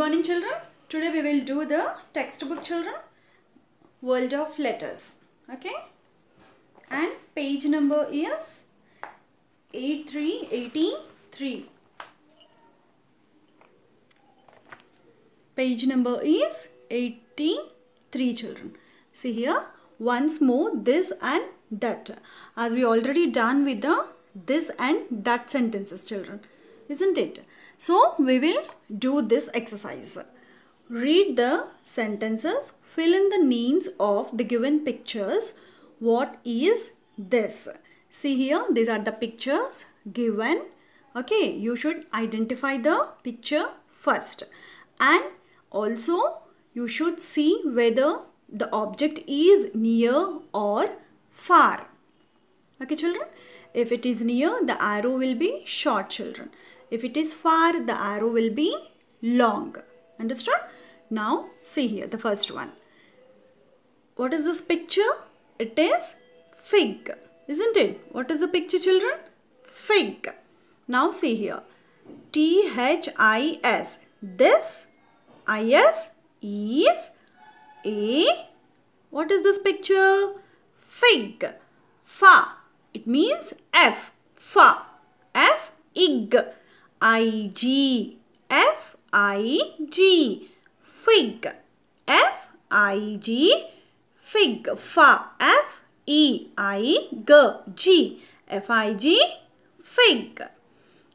morning children. Today we will do the textbook children world of letters. Okay. And page number is 8383. Page number is 83 children. See here once more this and that as we already done with the this and that sentences children isn't it so we will do this exercise. Read the sentences, fill in the names of the given pictures. What is this? See here, these are the pictures given. Okay, you should identify the picture first. And also, you should see whether the object is near or far. Okay, children? If it is near, the arrow will be short, children. If it is far, the arrow will be long. Understood? Now, see here, the first one. What is this picture? It is fig. Isn't it? What is the picture, children? Fig. Now, see here. T-H-I-S. This I-S is A. What is this picture? Fig. Fa. It means F. Fa. F. Ig. I G F I G fig F I G fig fa F E I G G F I G fig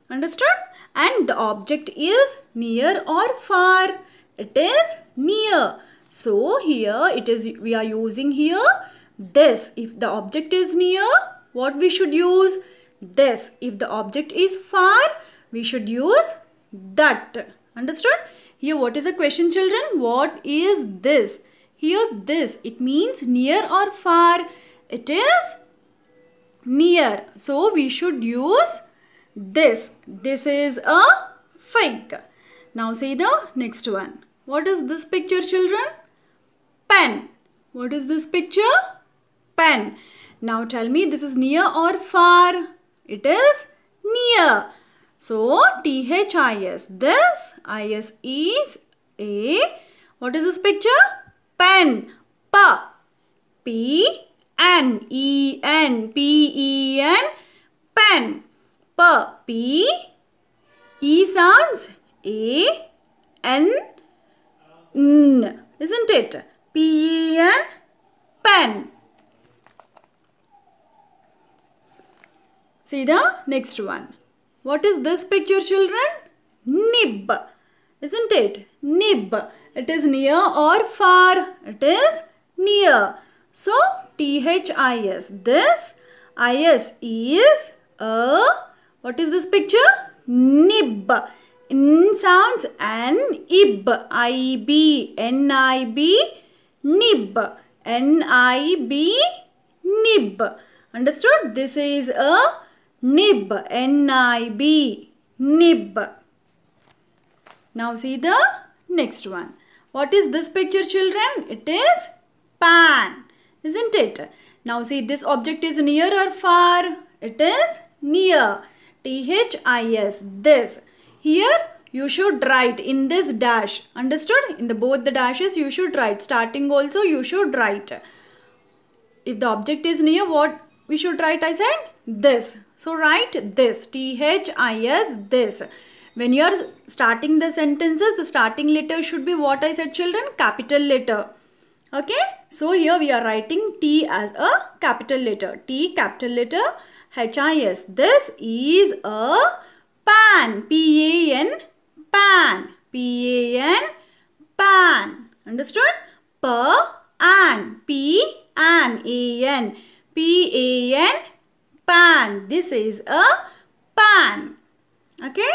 understood and the object is near or far it is near so here it is we are using here this if the object is near what we should use this if the object is far we should use that. Understood? Here what is the question children? What is this? Here this. It means near or far. It is near. So we should use this. This is a fig. Now say the next one. What is this picture children? Pen. What is this picture? Pen. Now tell me this is near or far? It is near. So THIS. This IS is a what is this picture? Pen. P. P. N. E. N. P. E. N. Pen. P. P. E sounds A. N. N. Isn't it? P. E. N. Pen. See the next one. What is this picture children? Nib. Isn't it? Nib. It is near or far. It is near. So T-H-I-S. This I-S is a. What is this picture? Nib. N sounds and ib. I-B. N-I-B. Nib. N-I-B. Nib. Understood? This is a nib n i b nib now see the next one what is this picture children it is pan isn't it now see this object is near or far it is near t h i s this here you should write in this dash understood in the both the dashes you should write starting also you should write if the object is near what we should write i said this. So write this, T-H-I-S, this. When you are starting the sentences, the starting letter should be what I said children, capital letter. Okay, so here we are writing T as a capital letter. T capital letter, H-I-S. This is a pan, P-A-N, pan, P-A-N, pan. Understood? P-A-N, P-A-N, P-A-N, pan. This is a pan. Okay.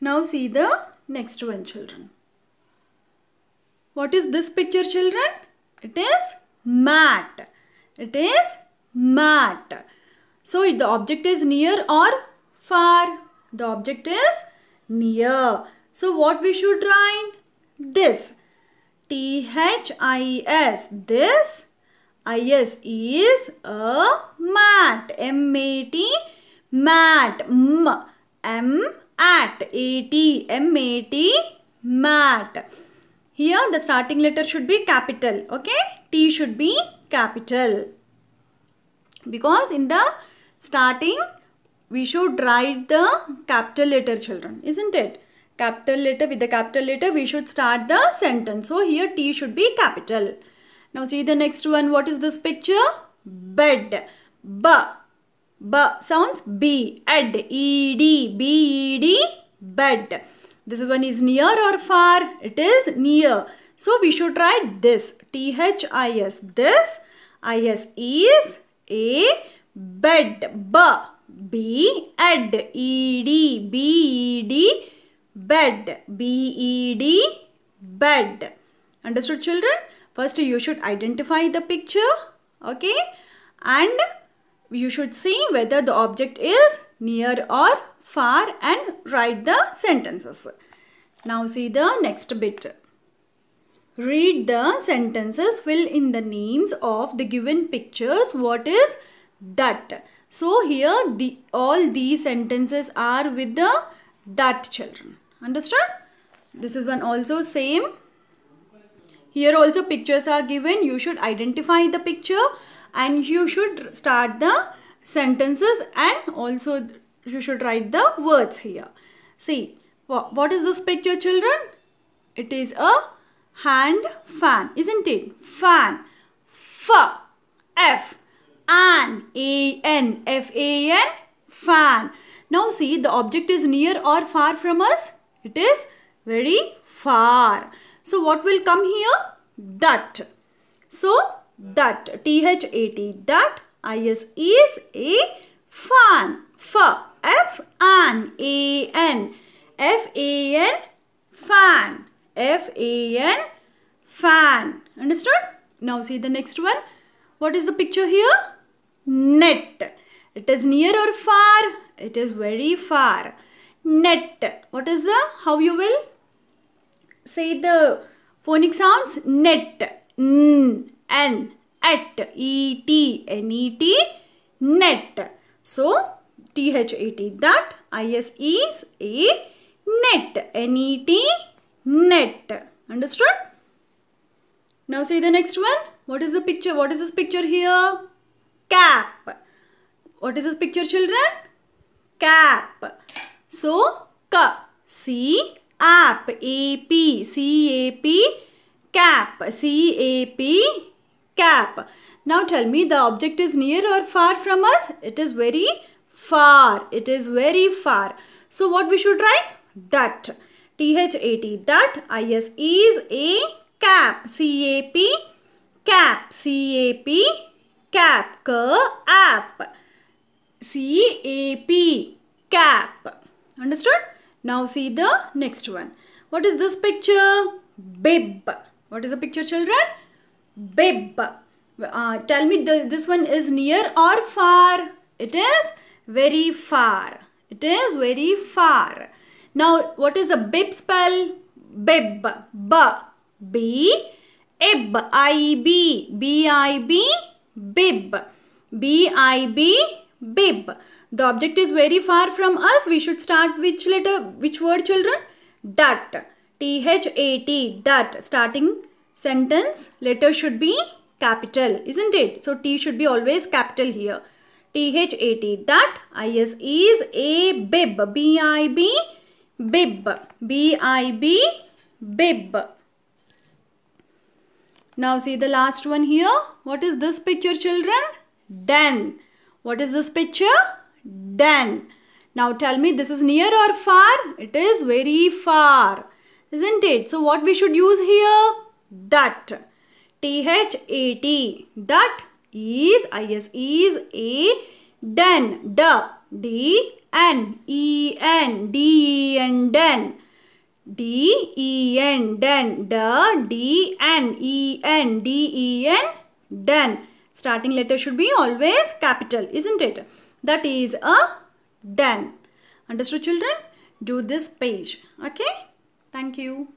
Now see the next one children. What is this picture children? It is mat. It is mat. So the object is near or far. The object is near. So what we should write? This. T-H-I-S. This is is a mat. M-A-T, mat. M, M, at, A-T, M-A-T, mat. Here the starting letter should be capital. Okay. T should be capital. Because in the starting we should write the capital letter children. Isn't it? Capital letter with the capital letter we should start the sentence. So here T should be capital. Now see the next one. What is this picture? Bed. B. B sounds B. Ed. E D. B E D. Bed. This one is near or far? It is near. So we should write this. T H I S. This. I S is a bed. B. B. Ed. E D. B E D. Bed. B E D. Bed. Understood children? First you should identify the picture. Okay. And you should see whether the object is near or far and write the sentences. Now see the next bit. Read the sentences fill in the names of the given pictures. What is that? So here the all these sentences are with the that children. Understood? This is one also same here also pictures are given. You should identify the picture and you should start the sentences and also you should write the words here. See, what is this picture children? It is a hand fan, isn't it? Fan. F. F. An. A. N. F. A. N. Fan. Now see, the object is near or far from us? It is very far. So what will come here? That. So that. T-H-A-T. That. I-S is a fan. F. F-an. A-N. F-A-N. Fan. F-A-N. Fan. Understood? Now see the next one. What is the picture here? Net. It is near or far? It is very far. Net. What is the? How you will say the phonic sounds net, n, n, at, e, t, n, e, t, net. So, t, h, a, t, that, T. That is is a net, n, e, t, net. Understood? Now say the next one. What is the picture? What is this picture here? Cap. What is this picture children? Cap. So, ka, C, App, A-P, C-A-P, cap, C-A-P, cap. Now tell me the object is near or far from us? It is very far. It is very far. So what we should write? That. T-H-A-T. That. I-S is a cap, c a p cap. C-A-P. Cap. C-A-P. Cap. C-A-P. Cap. Understood? Now see the next one. What is this picture? Bib. What is the picture children? Bib. Uh, tell me the, this one is near or far? It is very far. It is very far. Now what is a bib spell? Bib. B. B. Ib. I. B. B. I. B. Bib. B. I. B bib. The object is very far from us. We should start which letter, which word children? That. T-H-A-T, that. Starting sentence, letter should be capital, isn't it? So T should be always capital here. T-H-A-T, that. I-S is a bib. B-I-B, bib. B-I-B, bib. Now see the last one here. What is this picture children? Den. What is this picture? Done. Now tell me this is near or far? It is very far. Isn't it? So what we should use here? That. T-H-A-T. That is, I-S is a den. D. D-N. E-N. D-E-N. Den. D-E-N. Den. D-D-N. E-N. D-E-N. Den starting letter should be always capital, isn't it? That is a den. Understood children? Do this page. Okay? Thank you.